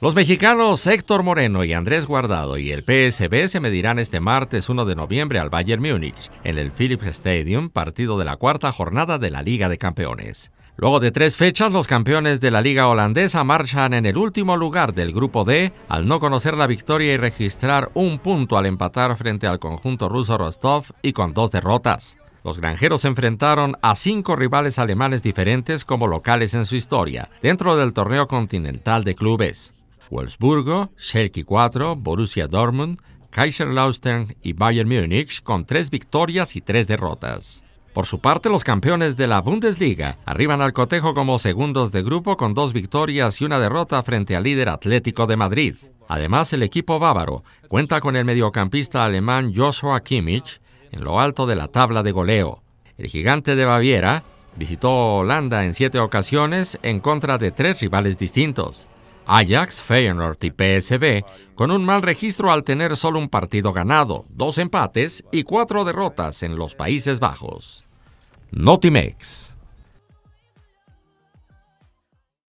Los mexicanos Héctor Moreno y Andrés Guardado y el PSB se medirán este martes 1 de noviembre al Bayern Múnich en el Philips Stadium, partido de la cuarta jornada de la Liga de Campeones. Luego de tres fechas, los campeones de la Liga Holandesa marchan en el último lugar del Grupo D al no conocer la victoria y registrar un punto al empatar frente al conjunto ruso Rostov y con dos derrotas. Los granjeros enfrentaron a cinco rivales alemanes diferentes como locales en su historia, dentro del torneo continental de clubes. Wolfsburgo, Schalke 4, Borussia Dortmund, Kaiserlautern y Bayern Múnich con tres victorias y tres derrotas. Por su parte, los campeones de la Bundesliga arriban al cotejo como segundos de grupo con dos victorias y una derrota frente al líder Atlético de Madrid. Además, el equipo bávaro cuenta con el mediocampista alemán Joshua Kimmich, en lo alto de la tabla de goleo. El gigante de Baviera visitó Holanda en siete ocasiones en contra de tres rivales distintos. Ajax, Feyenoord y PSV, con un mal registro al tener solo un partido ganado, dos empates y cuatro derrotas en los Países Bajos. Notimex.